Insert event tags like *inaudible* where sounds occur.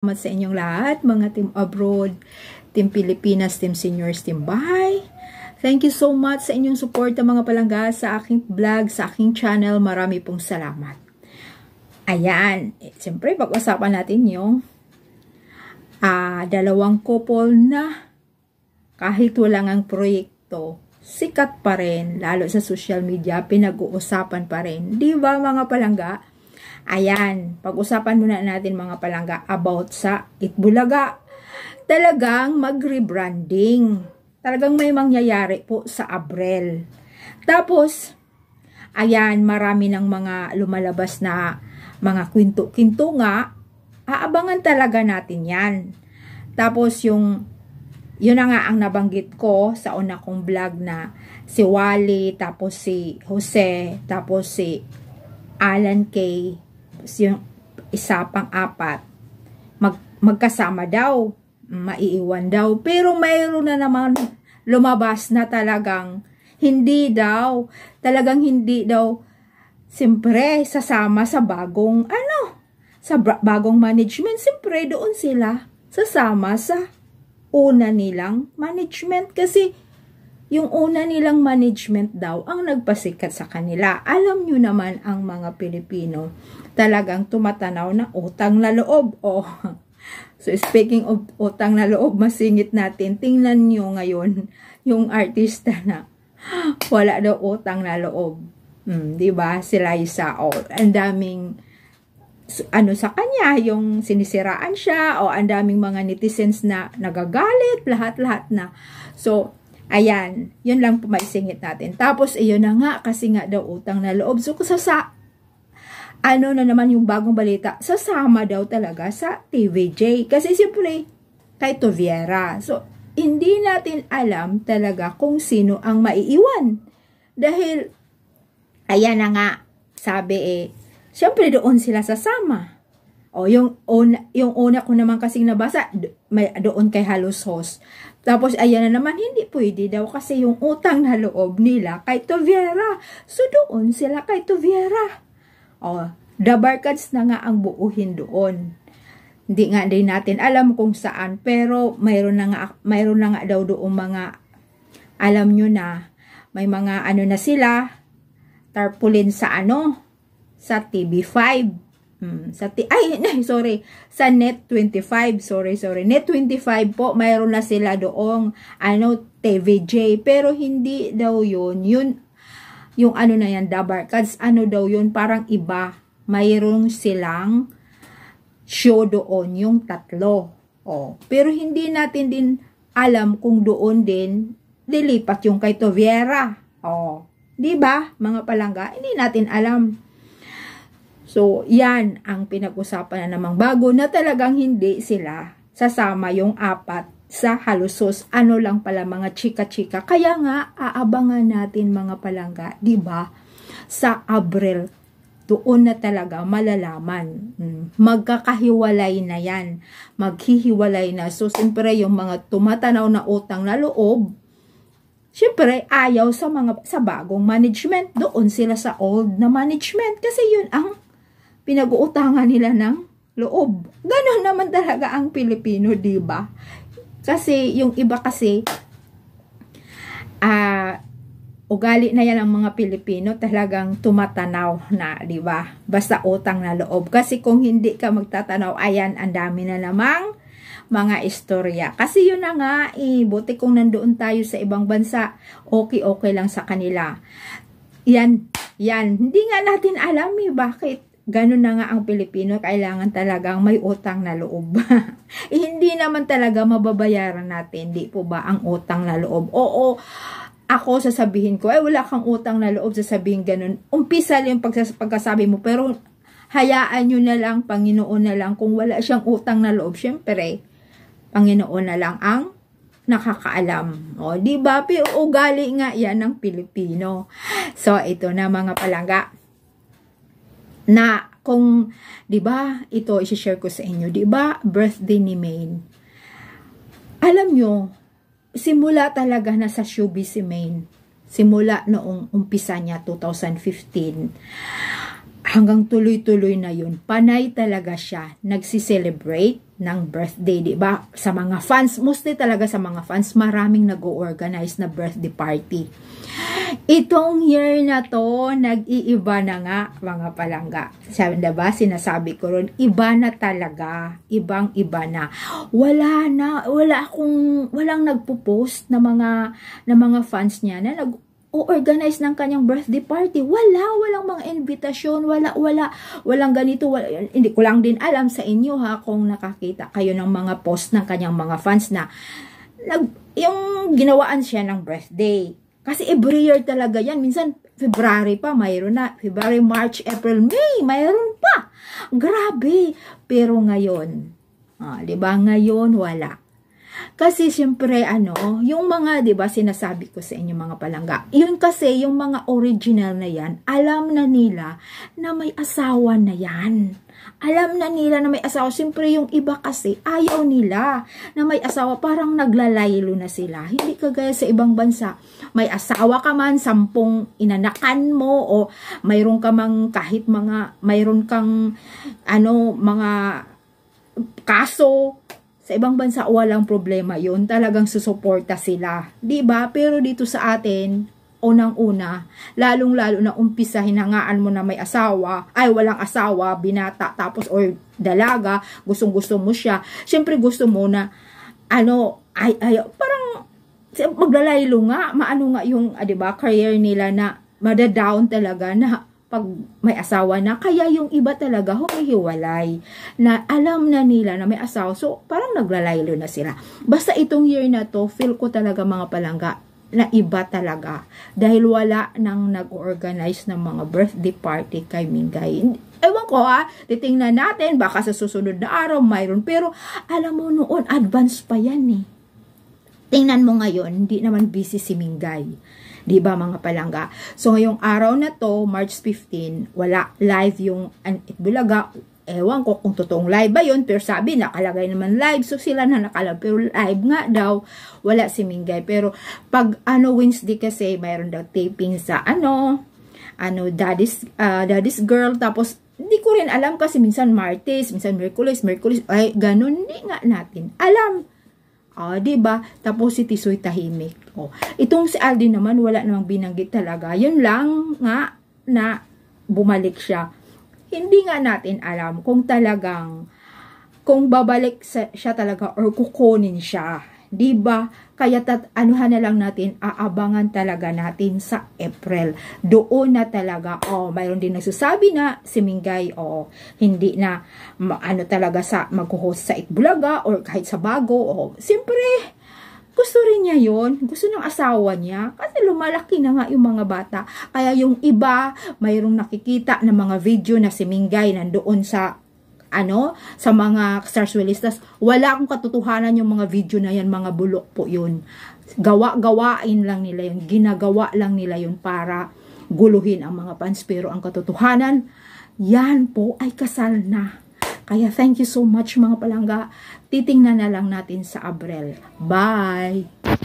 Salamat sa inyong lahat, mga team abroad, team Pilipinas, team seniors, team bahay. Thank you so much sa inyong support ng mga palangga sa aking vlog, sa aking channel. Marami pong salamat. Ayan, eh, siyempre pag-usapan natin yung uh, dalawang couple na kahit wala ang proyekto, sikat pa rin, lalo sa social media, pinag-uusapan pa rin. Di ba mga palangga? Ayan, pag-usapan muna natin mga palangga about sa Itbulaga. Talagang mag-rebranding. Talagang may mangyayari po sa Abril. Tapos, ayan, marami ng mga lumalabas na mga kwento-kwento nga. Aabangan talaga natin yan. Tapos yung yun na nga ang nabanggit ko sa una kong vlog na si Wally, tapos si Jose, tapos si Alan Kay, yung isa pang apat, mag, magkasama daw, maiiwan daw. Pero mayroon na naman lumabas na talagang hindi daw, talagang hindi daw, siyempre, sasama sa bagong, ano, sa bagong management, siyempre doon sila sasama sa una nilang management kasi yung una nilang management daw ang nagpasikat sa kanila. Alam nyo naman ang mga Pilipino talagang tumatanaw na utang na loob. Oh. *laughs* So speaking of utang na loob, masingit natin. Tingnan nyo ngayon yung artista na *gasps* wala daw utang na loob. Mm, 'di ba? Si Liza oh, ang daming ano sa kanya, yung sinisiraan siya o oh, ang daming mga netizens na nagagalit, lahat-lahat na. So Ayan, yun lang po maisingit natin. Tapos, iyon na nga, kasi nga daw utang na loob. So, sa, sa ano na naman yung bagong balita, sasama daw talaga sa TVJ. Kasi siyempre, kay Toviera. So, hindi natin alam talaga kung sino ang maiiwan. Dahil, ayan na nga, sabi eh, siyempre doon sila sasama. O, yung una, yung una ko naman kasing nabasa, doon kay Halos Host. Tapos, ayan na naman, hindi pwede daw kasi yung utang na loob nila kay Tuviera. So, doon sila kay Tuviera. O, the barkads na nga ang buuhin doon. Hindi nga din natin alam kung saan, pero mayroon na nga, mayroon na nga daw doon mga, alam nyo na, may mga ano na sila, tarpaulin sa ano, sa TV5. Hmm, sa t ay, *laughs* ay, sorry, sa Net25, sorry, sorry. Net25 po, mayroon na sila doong ano, TVJ, pero hindi daw yun, yun, yung ano na yan, Dabarkads, ano daw yun, parang iba. Mayroon silang show doon, yung tatlo. Oh, pero hindi natin din alam kung doon din lilipat yung kay Toviera. Oh, 'di ba, mga palangga? Hindi natin alam. So, yan ang pinag-usapan na namang bago na talagang hindi sila sasama yung apat sa halusos. Ano lang pala mga chika-chika. Kaya nga, aabangan natin mga palangga, ba diba? Sa Abril, doon na talaga malalaman. Hmm. Magkakahiwalay na yan. Maghihiwalay na. So, siyempre, yung mga tumatanaw na utang na loob, Siyempre, ayaw sa mga sa bagong management. Doon sila sa old na management kasi yun ang pinag-uutangan nila ng loob. Ganon naman talaga ang Pilipino, ba? Diba? Kasi yung iba kasi ah uh, ugali na yan ang mga Pilipino talagang tumatanaw na, 'di ba? Basta utang na loob kasi kung hindi ka magtatanaw, ayan ang dami na namang mga istorya. Kasi yun na nga, eh, buti kung nandoon tayo sa ibang bansa, okay-okay lang sa kanila. Yan, yan. Hindi nga natin alam eh, bakit ganun na nga ang Pilipino, kailangan talagang may utang na loob. *laughs* eh, hindi naman talaga mababayaran natin, di po ba, ang utang na loob. Oo, ako sasabihin ko, eh wala kang utang na loob, sasabihin ganun. Umpisa yung pagsas- pagkasabi mo, pero hayaan nyo na lang, Panginoon na lang, kung wala siyang utang na loob, syempre, Panginoon na lang ang nakakaalam. O, di ba? Pero ugali nga yan ng Pilipino. So, ito na mga palangga na kung 'di ba ito i-share ko sa inyo 'di ba birthday ni Maine alam nyo simula talaga na sa showbiz si Maine simula noong umpisa niya 2015 hanggang tuloy-tuloy na yun panay talaga siya nagsi-celebrate ng birthday, 'di ba? Sa mga fans, mostly talaga sa mga fans, maraming nag-organize na birthday party. Itong year na 'to, nag-iiba na nga mga palangga. Sabi na ba sinasabi ko ron, iba na talaga, ibang-iba na. Wala na, wala akong walang nagpo-post na mga na mga fans niya na nag o-organize ng kanyang birthday party. Wala, walang mga invitation, wala, wala, walang ganito. Wala, hindi ko lang din alam sa inyo ha kung nakakita kayo ng mga post ng kanyang mga fans na nag, yung ginawaan siya ng birthday. Kasi every year talaga yan. Minsan, February pa, mayroon na. February, March, April, May, mayroon pa. Grabe. Pero ngayon, ah, di ba ngayon, wala. Kasi syempre ano, yung mga 'di ba sinasabi ko sa inyo mga palangga. Yun kasi yung mga original na 'yan, alam na nila na may asawa na 'yan. Alam na nila na may asawa. Siyempre yung iba kasi ayaw nila na may asawa. Parang naglalaylo na sila. Hindi kagaya sa ibang bansa. May asawa ka man, sampung inanakan mo o mayroon ka mang kahit mga, mayroon kang ano, mga kaso sa ibang bansa, walang problema yun. Talagang susuporta sila. ba diba? Pero dito sa atin, unang-una, lalong-lalo na umpisa, hinangaan mo na may asawa, ay walang asawa, binata, tapos or dalaga, gustong-gusto mo siya. syempre gusto mo na, ano, ay, ay, parang maglalaylo nga, maano nga yung, ah, di ba, career nila na madadown talaga na pag may asawa na, kaya yung iba talaga humihiwalay na alam na nila na may asawa. So, parang naglalaylo na sila. Basta itong year na to, feel ko talaga mga palangga, na iba talaga. Dahil wala nang nag-organize ng mga birthday party kay Mingay. Ewan ko ha, ah, titingnan natin, baka sa susunod na araw mayroon. Pero alam mo noon, advance pa yan eh. Tingnan mo ngayon, hindi naman busy si Mingay. 'di ba mga palangga? So ngayong araw na to, March 15, wala live yung Anit Bulaga. Ewan ko kung totoong live ba yun, pero sabi nakalagay naman live. So sila na nakalagay, pero live nga daw, wala si Mingay. Pero pag ano Wednesday kasi, mayroon daw taping sa ano, ano, daddy's, uh, daddy's girl, tapos hindi ko rin alam kasi minsan Martes, minsan Merkulis, Merkulis, ay ganun, hindi nga natin alam. O, ah, ba Tapos si Tisoy tahimik. Oh. Itong si Aldi naman, wala namang binanggit talaga. Yun lang nga na bumalik siya. Hindi nga natin alam kung talagang, kung babalik siya talaga or kukunin siya diba? Kaya tat anuhan na lang natin, aabangan talaga natin sa April. Doon na talaga oh, mayroon din nagsasabi na si Mingay oh, hindi na ano talaga sa magho-host sa Itbulaga or kahit sa Bago oh. Siyempre, gusto rin niya yon gusto ng asawa niya kasi lumalaki na nga yung mga bata kaya yung iba mayroong nakikita ng mga video na si Mingay nandoon sa ano, sa mga Stars sarsuelistas, wala akong katotohanan yung mga video na yan, mga bulok po yun. Gawa-gawain lang nila yun, ginagawa lang nila yun para guluhin ang mga fans. Pero ang katotohanan, yan po ay kasal na. Kaya thank you so much mga palangga. Titingnan na lang natin sa Abril. Bye!